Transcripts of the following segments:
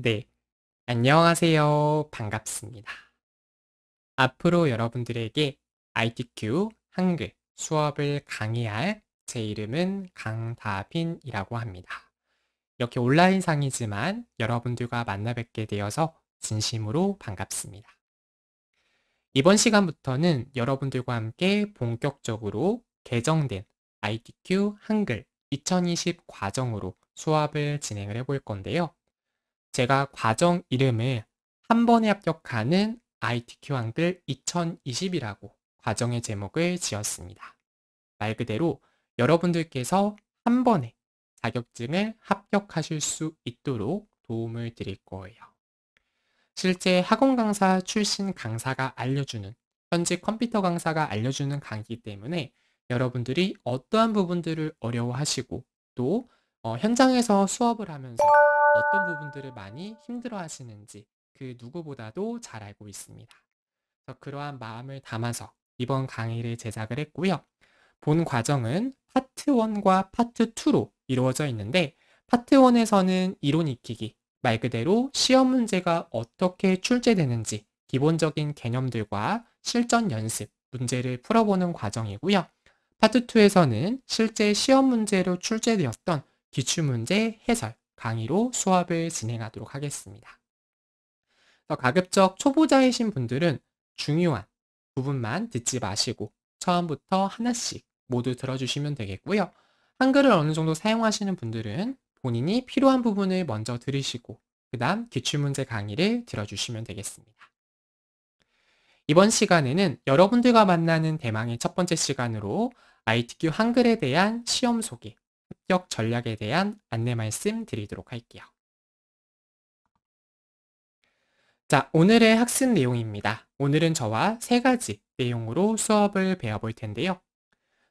네, 안녕하세요. 반갑습니다. 앞으로 여러분들에게 ITQ 한글 수업을 강의할 제 이름은 강다빈이라고 합니다. 이렇게 온라인 상이지만 여러분들과 만나 뵙게 되어서 진심으로 반갑습니다. 이번 시간부터는 여러분들과 함께 본격적으로 개정된 ITQ 한글 2020 과정으로 수업을 진행을 해 볼 건데요. 제가 과정 이름을 한 번에 합격하는 ITQ 한글 2020이라고 과정의 제목을 지었습니다. 말 그대로 여러분들께서 한 번에 자격증을 합격하실 수 있도록 도움을 드릴 거예요. 실제 학원 강사 출신 강사가 알려주는 현지 컴퓨터 강사가 알려주는 강의이기 때문에 여러분들이 어떠한 부분들을 어려워하시고 또 어, 현장에서 수업을 하면서 어떤 부분들을 많이 힘들어 하시는지 그 누구보다도 잘 알고 있습니다. 그러한 마음을 담아서 이번 강의를 제작을 했고요. 본 과정은 파트 1과 파트 2로 이루어져 있는데 파트 1에서는 이론 익히기, 말 그대로 시험 문제가 어떻게 출제되는지 기본적인 개념들과 실전 연습, 문제를 풀어보는 과정이고요. 파트 2에서는 실제 시험 문제로 출제되었던 기출문제 해설 강의로 수업을 진행하도록 하겠습니다. 가급적 초보자이신 분들은 중요한 부분만 듣지 마시고 처음부터 하나씩 모두 들어주시면 되겠고요. 한글을 어느 정도 사용하시는 분들은 본인이 필요한 부분을 먼저 들으시고 그 다음 기출문제 강의를 들어주시면 되겠습니다. 이번 시간에는 여러분들과 만나는 대망의 첫 번째 시간으로 ITQ 한글에 대한 시험 소개 합격 전략에 대한 안내 말씀 드리도록 할게요. 자, 오늘의 학습 내용입니다. 오늘은 저와 세 가지 내용으로 수업을 배워볼 텐데요.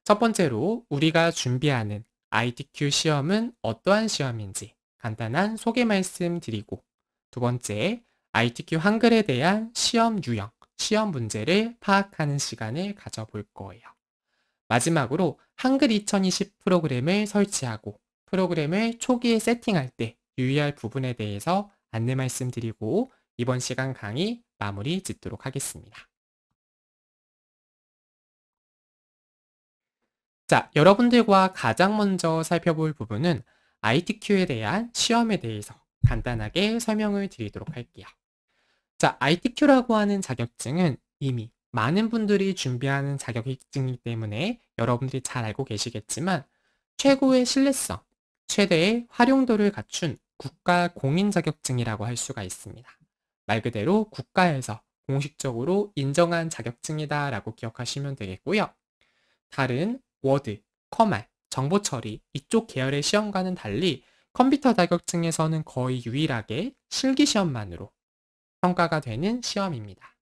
첫 번째로 우리가 준비하는 i t q 시험은 어떠한 시험인지 간단한 소개 말씀 드리고 두 번째, ITQ 한글에 대한 시험 유형, 시험 문제를 파악하는 시간을 가져볼 거예요. 마지막으로 한글 2020 프로그램을 설치하고 프로그램을 초기에 세팅할 때 유의할 부분에 대해서 안내 말씀드리고 이번 시간 강의 마무리 짓도록 하겠습니다. 자, 여러분들과 가장 먼저 살펴볼 부분은 ITQ에 대한 시험에 대해서 간단하게 설명을 드리도록 할게요. 자, ITQ라고 하는 자격증은 이미 많은 분들이 준비하는 자격증이기 때문에 여러분들이 잘 알고 계시겠지만 최고의 신뢰성, 최대의 활용도를 갖춘 국가 공인 자격증이라고 할 수가 있습니다. 말 그대로 국가에서 공식적으로 인정한 자격증이다 라고 기억하시면 되겠고요. 다른 워드, 커말, 정보 처리 이쪽 계열의 시험과는 달리 컴퓨터 자격증에서는 거의 유일하게 실기 시험만으로 평가가 되는 시험입니다.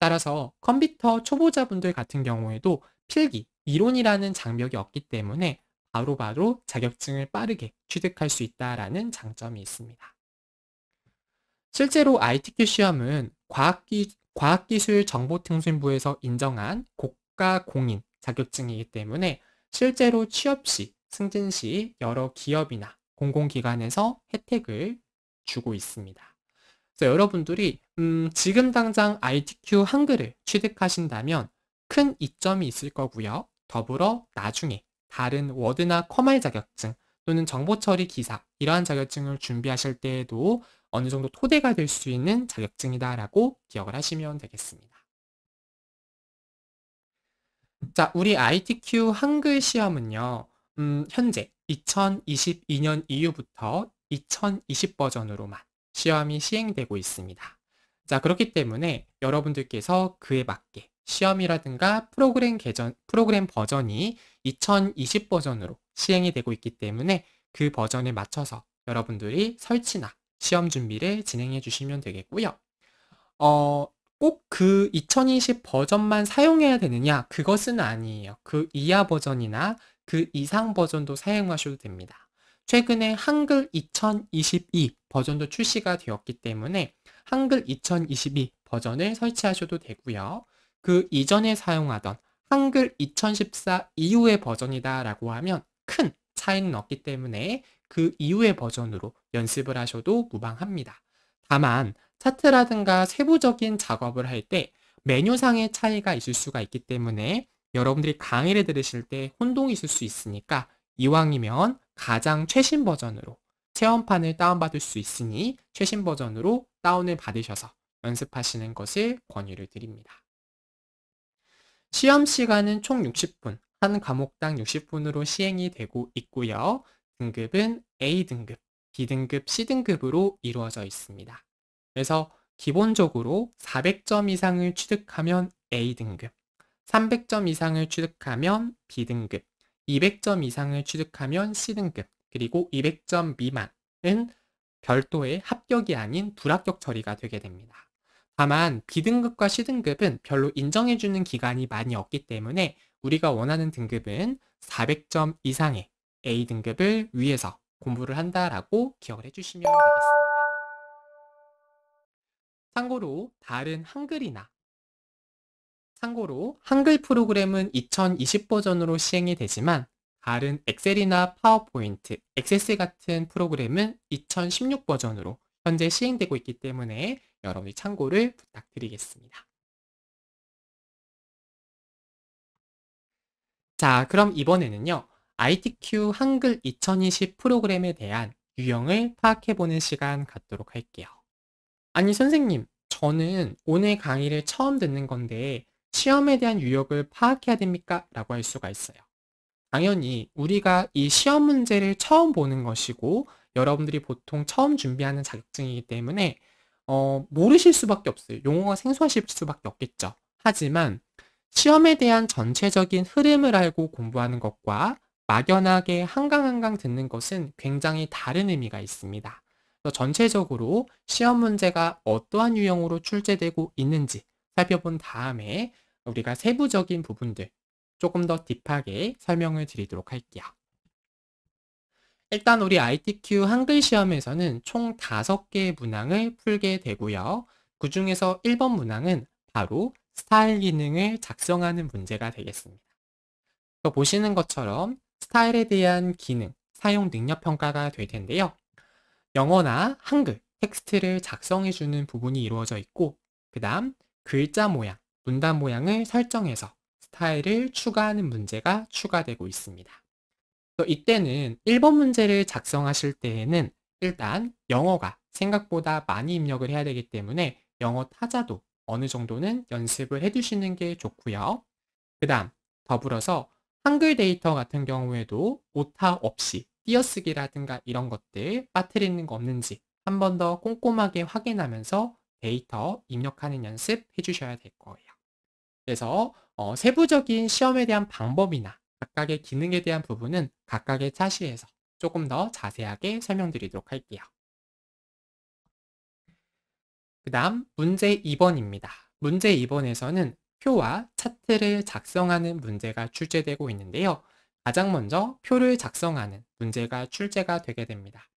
따라서 컴퓨터 초보자분들 같은 경우에도 필기, 이론이라는 장벽이 없기 때문에 바로바로 바로 자격증을 빠르게 취득할 수 있다라는 장점이 있습니다. 실제로 ITQ 시험은 과학기, 과학기술정보통신부에서 인정한 고가 공인 자격증이기 때문에 실제로 취업 시, 승진 시 여러 기업이나 공공기관에서 혜택을 주고 있습니다. 그래서 여러분들이 음, 지금 당장 ITQ 한글을 취득하신다면 큰 이점이 있을 거고요. 더불어 나중에 다른 워드나 커말 자격증 또는 정보처리 기사 이러한 자격증을 준비하실 때에도 어느 정도 토대가 될 수 있는 자격증이다라고 기억을 하시면 되겠습니다. 자, 우리 ITQ 한글 시험은요. 음, 현재 2022년 이후부터 2020 버전으로만 시험이 시행되고 있습니다. 자, 그렇기 때문에 여러분들께서 그에 맞게 시험이라든가 프로그램 개전, 프로그램 버전이 2020 버전으로 시행이 되고 있기 때문에 그 버전에 맞춰서 여러분들이 설치나 시험 준비를 진행해 주시면 되겠고요. 어, 꼭 그 2020 버전만 사용해야 되느냐? 그것은 아니에요. 그 이하 버전이나 그 이상 버전도 사용하셔도 됩니다. 최근에 한글 2022 버전도 출시가 되었기 때문에 한글 2022 버전을 설치하셔도 되고요. 그 이전에 사용하던 한글 2014 이후의 버전이다 라고 하면 큰 차이는 없기 때문에 그 이후의 버전으로 연습을 하셔도 무방합니다. 다만 차트라든가 세부적인 작업을 할 때 메뉴상의 차이가 있을 수가 있기 때문에 여러분들이 강의를 들으실 때 혼동이 있을 수 있으니까 이왕이면 가장 최신 버전으로 체험판을 다운받을 수 있으니 최신 버전으로 다운을 받으셔서 연습하시는 것을 권유를 드립니다. 시험 시간은 총 60분, 한 과목당 60분으로 시행이 되고 있고요. 등급은 A등급, B등급, C등급으로 이루어져 있습니다. 그래서 기본적으로 400점 이상을 취득하면 A등급, 300점 이상을 취득하면 B등급, 200점 이상을 취득하면 C등급, 그리고 200점 미만은 별도의 합격이 아닌 불합격 처리가 되게 됩니다. 다만 B등급과 C등급은 별로 인정해주는 기간이 많이 없기 때문에 우리가 원하는 등급은 400점 이상의 A등급을 위해서 공부를 한다라고 기억을 해주시면 되겠습니다. 참고로 다른 한글이나 참고로 한글 프로그램은 2020 버전으로 시행이 되지만 다른 엑셀이나 파워포인트, 엑세스 같은 프로그램은 2016 버전으로 현재 시행되고 있기 때문에 여러분이 참고를 부탁드리겠습니다. 자, 그럼 이번에는요. ITQ 한글 2020 프로그램에 대한 유형을 파악해보는 시간 갖도록 할게요. 아니 선생님, 저는 오늘 강의를 처음 듣는 건데 시험에 대한 유형을 파악해야 됩니까? 라고 할 수가 있어요. 당연히 우리가 이 시험 문제를 처음 보는 것이고 여러분들이 보통 처음 준비하는 자격증이기 때문에 어, 모르실 수밖에 없어요. 용어가 생소하실 수밖에 없겠죠. 하지만 시험에 대한 전체적인 흐름을 알고 공부하는 것과 막연하게 한강한강 듣는 것은 굉장히 다른 의미가 있습니다. 전체적으로 시험 문제가 어떠한 유형으로 출제되고 있는지 살펴본 다음에 우리가 세부적인 부분들, 조금 더 딥하게 설명을 드리도록 할게요. 일단 우리 ITQ 한글 시험에서는 총 5개의 문항을 풀게 되고요. 그 중에서 1번 문항은 바로 스타일 기능을 작성하는 문제가 되겠습니다. 보시는 것처럼 스타일에 대한 기능, 사용 능력 평가가 될 텐데요. 영어나 한글, 텍스트를 작성해주는 부분이 이루어져 있고 그 다음 글자 모양, 문단 모양을 설정해서 스타일을 추가하는 문제가 추가되고 있습니다. 이때는 1번 문제를 작성하실 때에는 일단 영어가 생각보다 많이 입력을 해야 되기 때문에 영어 타자도 어느 정도는 연습을 해두시는 게 좋고요. 그 다음 더불어서 한글 데이터 같은 경우에도 오타 없이 띄어쓰기라든가 이런 것들 빠뜨리는 거 없는지 한 번 더 꼼꼼하게 확인하면서 데이터 입력하는 연습 해주셔야 될 거예요. 그래서 어, 세부적인 시험에 대한 방법이나 각각의 기능에 대한 부분은 각각의 차시에서 조금 더 자세하게 설명드리도록 할게요. 그 다음 문제 2번입니다. 문제 2번에서는 표와 차트를 작성하는 문제가 출제되고 있는데요. 가장 먼저 표를 작성하는 문제가 출제가 되게 됩니다.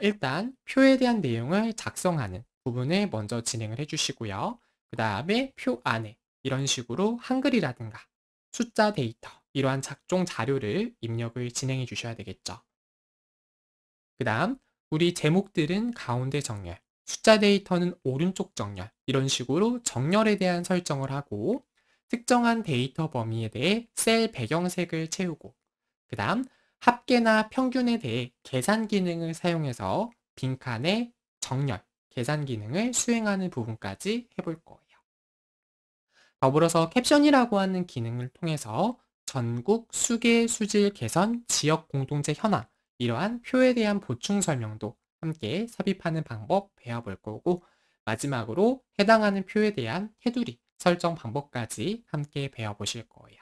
일단 표에 대한 내용을 작성하는 부분을 먼저 진행을 해주시고요. 그 다음에 표 안에 이런 식으로 한글이라든가 숫자 데이터 이러한 작종 자료를 입력을 진행해 주셔야 되겠죠. 그 다음 우리 제목들은 가운데 정렬, 숫자 데이터는 오른쪽 정렬 이런 식으로 정렬에 대한 설정을 하고 특정한 데이터 범위에 대해 셀 배경색을 채우고 그 다음 합계나 평균에 대해 계산 기능을 사용해서 빈칸에 정렬, 계산 기능을 수행하는 부분까지 해볼 거예요. 더불어서 캡션이라고 하는 기능을 통해서 전국 수계 수질 개선 지역 공동체 현황 이러한 표에 대한 보충 설명도 함께 삽입하는 방법 배워볼 거고 마지막으로 해당하는 표에 대한 테두리 설정 방법까지 함께 배워보실 거예요.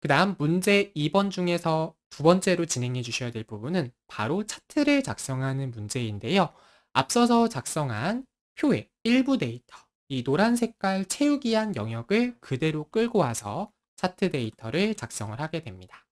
그 다음 문제 2번 중에서 두 번째로 진행해 주셔야 될 부분은 바로 차트를 작성하는 문제인데요. 앞서서 작성한 표의 일부 데이터 이 노란 색깔 채우기 한 영역을 그대로 끌고 와서 차트 데이터를 작성을 하게 됩니다.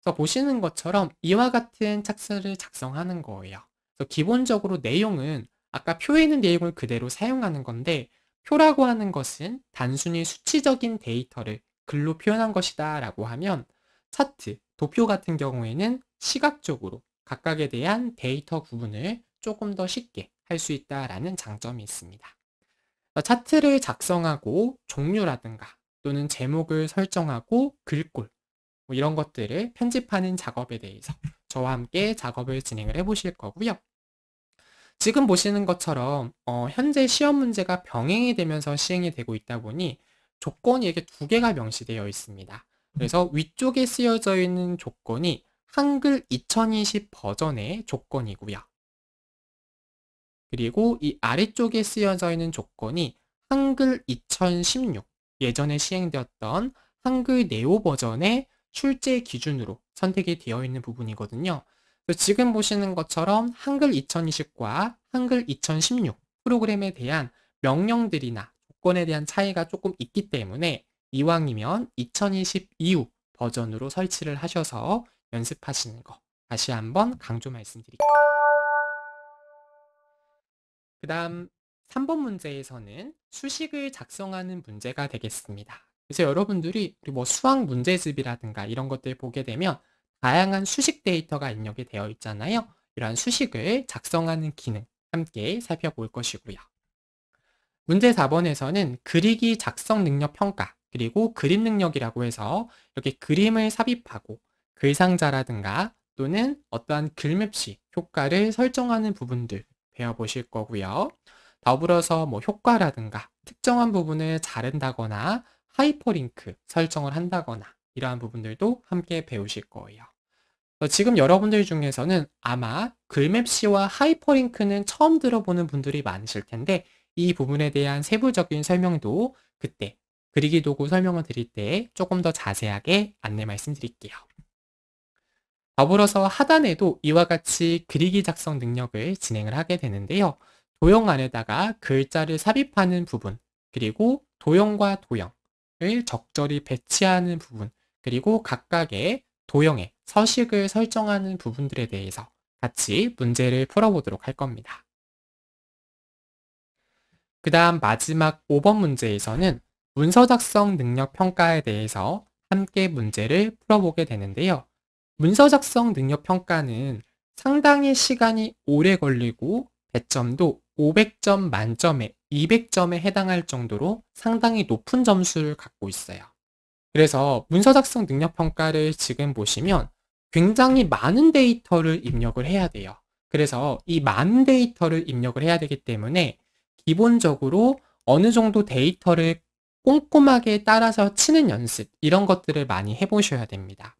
그래서 보시는 것처럼 이와 같은 차트를 작성하는 거예요. 그래서 기본적으로 내용은 아까 표에 있는 내용을 그대로 사용하는 건데 표라고 하는 것은 단순히 수치적인 데이터를 글로 표현한 것이다 라고 하면 차트, 도표 같은 경우에는 시각적으로 각각에 대한 데이터 구분을 조금 더 쉽게 할 수 있다라는 장점이 있습니다. 차트를 작성하고 종류라든가 또는 제목을 설정하고 글꼴 뭐 이런 것들을 편집하는 작업에 대해서 저와 함께 작업을 진행을 해 보실 거고요. 지금 보시는 것처럼 어, 현재 시험 문제가 병행이 되면서 시행이 되고 있다 보니 조건이 이렇게 두 개가 명시되어 있습니다. 그래서 위쪽에 쓰여져 있는 조건이 한글 2020 버전의 조건이고요. 그리고 이 아래쪽에 쓰여져 있는 조건이 한글 2016 예전에 시행되었던 한글 네오 버전의 출제 기준으로 선택이 되어 있는 부분이거든요. 지금 보시는 것처럼 한글 2020과 한글 2016 프로그램에 대한 명령들이나 조건에 대한 차이가 조금 있기 때문에 이왕이면 2020 이후 버전으로 설치를 하셔서 연습하시는 거 다시 한번 강조 말씀드릴게요. 그 다음 3번 문제에서는 수식을 작성하는 문제가 되겠습니다. 그래서 여러분들이 뭐 수학 문제집이라든가 이런 것들 보게 되면 다양한 수식 데이터가 입력이 되어 있잖아요. 이러한 수식을 작성하는 기능 함께 살펴볼 것이고요. 문제 4번에서는 그리기 작성 능력 평가 그리고 그림 능력이라고 해서 이렇게 그림을 삽입하고 글상자라든가 또는 어떠한 글맵시 효과를 설정하는 부분들 배워보실 거고요. 더불어서 뭐 효과라든가 특정한 부분을 자른다거나 하이퍼링크 설정을 한다거나 이러한 부분들도 함께 배우실 거예요. 지금 여러분들 중에서는 아마 글맵시와 하이퍼링크는 처음 들어보는 분들이 많으실 텐데 이 부분에 대한 세부적인 설명도 그때 그리기 도구 설명을 드릴 때 조금 더 자세하게 안내 말씀드릴게요. 더불어서 하단에도 이와 같이 그리기 작성 능력을 진행을 하게 되는데요. 도형 안에다가 글자를 삽입하는 부분, 그리고 도형과 도형을 적절히 배치하는 부분, 그리고 각각의 도형의 서식을 설정하는 부분들에 대해서 같이 문제를 풀어보도록 할 겁니다. 그 다음 마지막 5번 문제에서는 문서 작성 능력 평가에 대해서 함께 문제를 풀어보게 되는데요. 문서 작성 능력 평가는 상당히 시간이 오래 걸리고 배점도 500점 만점에 200점에 해당할 정도로 상당히 높은 점수를 갖고 있어요. 그래서 문서 작성 능력 평가를 지금 보시면 굉장히 많은 데이터를 입력을 해야 돼요. 그래서 이 많은 데이터를 입력을 해야 되기 때문에 기본적으로 어느 정도 데이터를 꼼꼼하게 따라서 치는 연습 이런 것들을 많이 해보셔야 됩니다.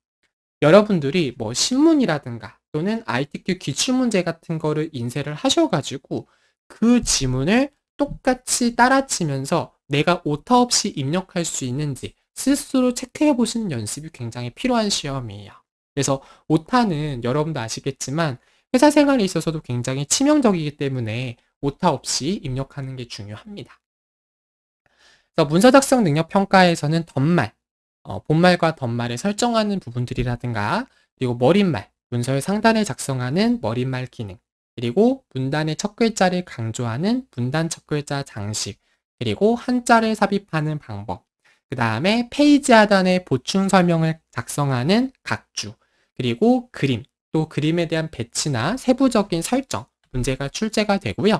여러분들이 뭐 신문이라든가 또는 ITQ 기출 문제 같은 거를 인쇄를 하셔가지고 그 지문을 똑같이 따라치면서 내가 오타 없이 입력할 수 있는지 스스로 체크해 보시는 연습이 굉장히 필요한 시험이에요. 그래서 오타는 여러분도 아시겠지만 회사 생활에 있어서도 굉장히 치명적이기 때문에 오타 없이 입력하는 게 중요합니다. 그래서 문서 작성 능력 평가에서는 덧말, 어, 본말과 덧말을 설정하는 부분들이라든가 그리고 머릿말, 문서의 상단을 작성하는 머릿말 기능 그리고 문단의 첫 글자를 강조하는 문단 첫 글자 장식 그리고 한자를 삽입하는 방법 그 다음에 페이지 하단에 보충 설명을 작성하는 각주 그리고 그림 또 그림에 대한 배치나 세부적인 설정 문제가 출제가 되고요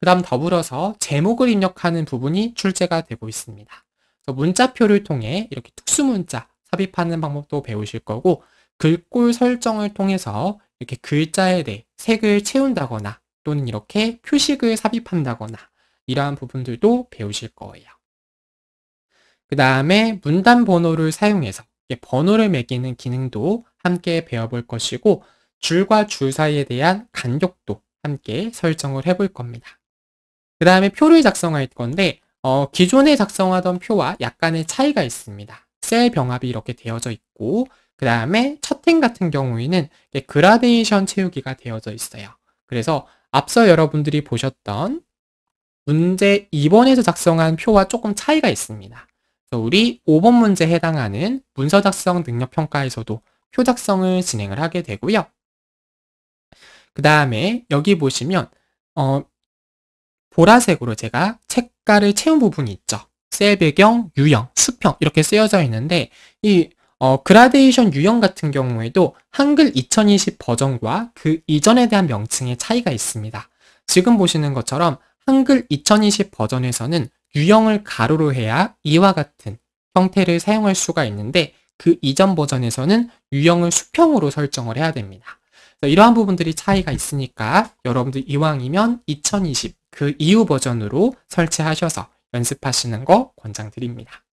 그 다음 더불어서 제목을 입력하는 부분이 출제가 되고 있습니다 문자표를 통해 이렇게 특수문자 삽입하는 방법도 배우실 거고 글꼴 설정을 통해서 이렇게 글자에 대해 색을 채운다거나 또는 이렇게 표식을 삽입한다거나 이러한 부분들도 배우실 거예요. 그 다음에 문단 번호를 사용해서 번호를 매기는 기능도 함께 배워볼 것이고 줄과 줄 사이에 대한 간격도 함께 설정을 해 볼 겁니다. 그 다음에 표를 작성할 건데 어, 기존에 작성하던 표와 약간의 차이가 있습니다. 셀 병합이 이렇게 되어져 있고 그 다음에 첫 행 같은 경우에는 그라데이션 채우기가 되어져 있어요. 그래서 앞서 여러분들이 보셨던 문제 2번에서 작성한 표와 조금 차이가 있습니다. 우리 5번 문제에 해당하는 문서 작성 능력 평가에서도 표 작성을 진행을 하게 되고요. 그 다음에 여기 보시면 어, 보라색으로 제가 책가를 채운 부분이 있죠. 셀 배경, 유형, 수평 이렇게 쓰여져 있는데 이 어, 그라데이션 유형 같은 경우에도 한글 2020 버전과 그 이전에 대한 명칭의 차이가 있습니다. 지금 보시는 것처럼 한글 2020 버전에서는 유형을 가로로 해야 이와 같은 형태를 사용할 수가 있는데 그 이전 버전에서는 유형을 수평으로 설정을 해야 됩니다. 이러한 부분들이 차이가 있으니까 여러분들 이왕이면 2020그 이후 버전으로 설치하셔서 연습하시는 거 권장드립니다.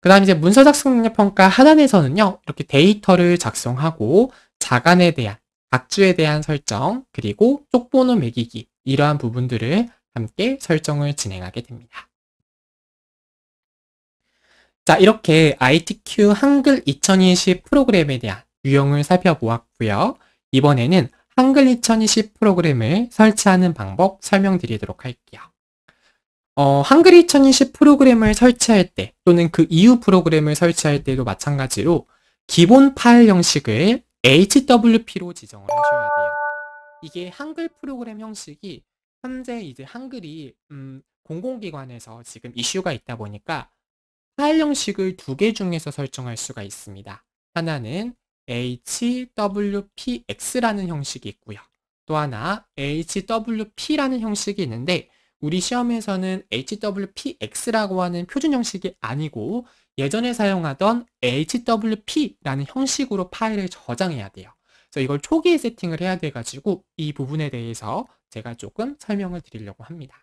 그 다음 이제 문서 작성 능력 평가 하단에서는요, 이렇게 데이터를 작성하고 자간에 대한, 각주에 대한 설정, 그리고 쪽번호 매기기, 이러한 부분들을 함께 설정을 진행하게 됩니다. 자, 이렇게 ITQ 한글 2020 프로그램에 대한 유형을 살펴보았고요. 이번에는 한글 2020 프로그램을 설치하는 방법 설명드리도록 할게요. 어, 한글 2020 프로그램을 설치할 때 또는 그 이후 프로그램을 설치할 때도 마찬가지로 기본 파일 형식을 HWP로 지정을 하셔야 돼요. 이게 한글 프로그램 형식이 현재 이제 한글이 음, 공공기관에서 지금 이슈가 있다 보니까 파일 형식을 두 개 중에서 설정할 수가 있습니다. 하나는 HWPX라는 형식이 있고요. 또 하나 HWP라는 형식이 있는데 우리 시험에서는 HWPX라고 하는 표준 형식이 아니고 예전에 사용하던 HWP라는 형식으로 파일을 저장해야 돼요. 그래서 이걸 초기에 세팅을 해야 돼가지고 이 부분에 대해서 제가 조금 설명을 드리려고 합니다.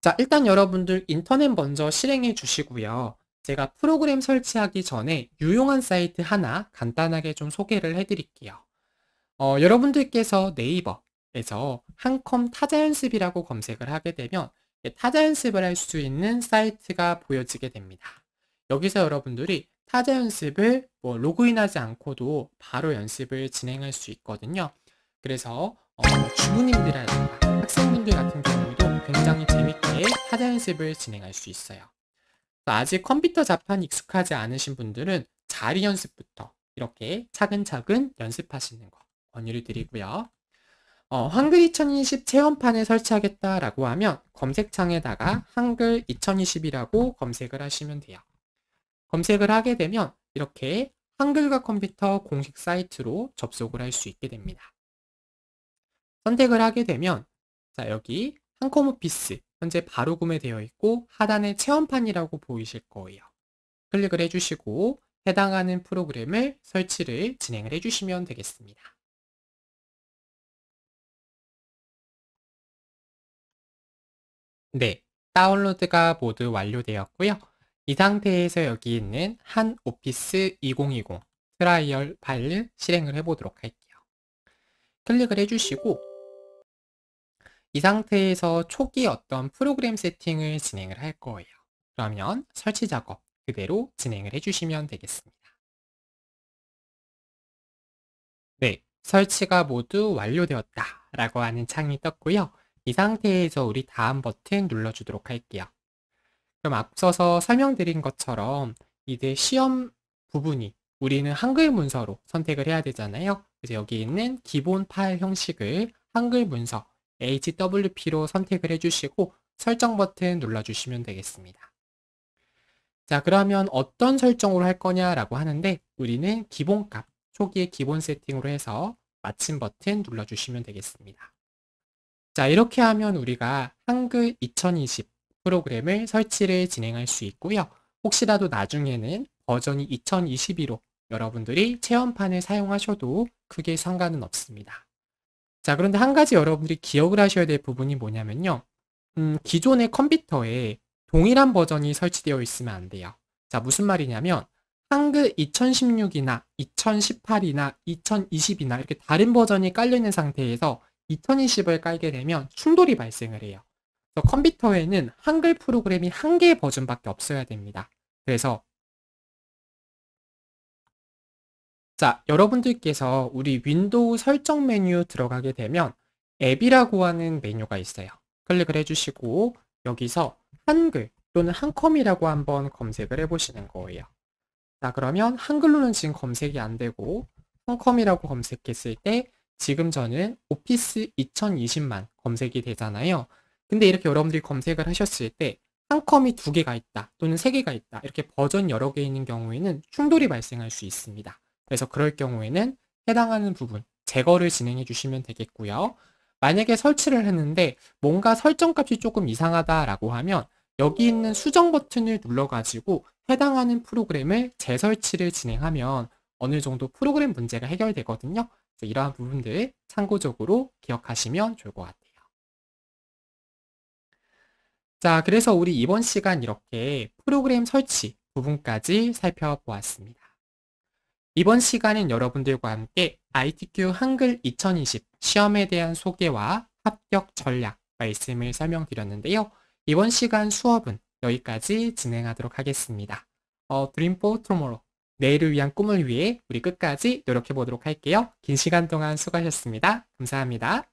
자 일단 여러분들 인터넷 먼저 실행해 주시고요. 제가 프로그램 설치하기 전에 유용한 사이트 하나 간단하게 좀 소개를 해드릴게요. 어, 여러분들께서 네이버에서 한컴 타자연습이라고 검색을 하게 되면 타자연습을 할 수 있는 사이트가 보여지게 됩니다. 여기서 여러분들이 타자연습을 뭐 로그인하지 않고도 바로 연습을 진행할 수 있거든요. 그래서 어, 주부님들이라든가 학생분들 같은 경우도 굉장히 재밌게 타자연습을 진행할 수 있어요. 아직 컴퓨터 자판 익숙하지 않으신 분들은 자리 연습부터 이렇게 차근차근 연습하시는 거 권유를 드리고요. 어, 한글 2020 체험판을 설치하겠다라고 하면 검색창에다가 한글 2020이라고 검색을 하시면 돼요. 검색을 하게 되면 이렇게 한글과 컴퓨터 공식 사이트로 접속을 할 수 있게 됩니다. 선택을 하게 되면 자 여기 한컴 오피스 현재 바로 구매되어 있고 하단에 체험판이라고 보이실 거예요. 클릭을 해주시고 해당하는 프로그램을 설치를 진행을 해주시면 되겠습니다. 네, 다운로드가 모두 완료되었고요. 이 상태에서 여기 있는 한 오피스 2020 트라이얼 파일 실행을 해보도록 할게요. 클릭을 해주시고 이 상태에서 초기 어떤 프로그램 세팅을 진행을 할 거예요. 그러면 설치 작업 그대로 진행을 해주시면 되겠습니다. 네, 설치가 모두 완료되었다 라고 하는 창이 떴고요. 이 상태에서 우리 다음 버튼 눌러주도록 할게요. 그럼 앞서서 설명드린 것처럼 이제 시험 부분이 우리는 한글 문서로 선택을 해야 되잖아요. 그래서 여기 있는 기본 파일 형식을 한글 문서 HWP로 선택을 해주시고 설정 버튼 눌러주시면 되겠습니다. 자 그러면 어떤 설정으로 할 거냐라고 하는데 우리는 기본값, 초기의 기본 세팅으로 해서 마침 버튼 눌러주시면 되겠습니다. 자 이렇게 하면 우리가 한글 2020 프로그램을 설치를 진행할 수 있고요. 혹시라도 나중에는 버전이 2022로 여러분들이 체험판을 사용하셔도 크게 상관은 없습니다. 자 그런데 한 가지 여러분들이 기억을 하셔야 될 부분이 뭐냐면요. 음, 기존의 컴퓨터에 동일한 버전이 설치되어 있으면 안 돼요. 자 무슨 말이냐면 한글 2016이나 2018이나 2020이나 이렇게 다른 버전이 깔려있는 상태에서 2020을 깔게 되면 충돌이 발생을 해요. 컴퓨터에는 한글 프로그램이 한 개의 버전밖에 없어야 됩니다. 그래서 자, 여러분들께서 우리 윈도우 설정 메뉴 들어가게 되면 앱이라고 하는 메뉴가 있어요. 클릭을 해주시고 여기서 한글 또는 한컴이라고 한번 검색을 해보시는 거예요. 자, 그러면 한글로는 지금 검색이 안 되고 한컴이라고 검색했을 때 지금 저는 오피스 2020만 검색이 되잖아요. 근데 이렇게 여러분들이 검색을 하셨을 때 한컴이 두 개가 있다 또는 세 개가 있다 이렇게 버전 여러 개 있는 경우에는 충돌이 발생할 수 있습니다. 그래서 그럴 경우에는 해당하는 부분 제거를 진행해 주시면 되겠고요. 만약에 설치를 했는데 뭔가 설정값이 조금 이상하다라고 하면 여기 있는 수정 버튼을 눌러가지고 해당하는 프로그램을 재설치를 진행하면 어느 정도 프로그램 문제가 해결되거든요. 이러한 부분들 참고적으로 기억하시면 좋을 것 같아요. 자, 그래서 우리 이번 시간 이렇게 프로그램 설치 부분까지 살펴보았습니다. 이번 시간엔 여러분들과 함께 ITQ 한글 2020 시험에 대한 소개와 합격 전략 말씀을 설명드렸는데요. 이번 시간 수업은 여기까지 진행하도록 하겠습니다. 어, Dream for Tomorrow 내일을 위한 꿈을 위해 우리 끝까지 노력해보도록 할게요. 긴 시간 동안 수고하셨습니다. 감사합니다.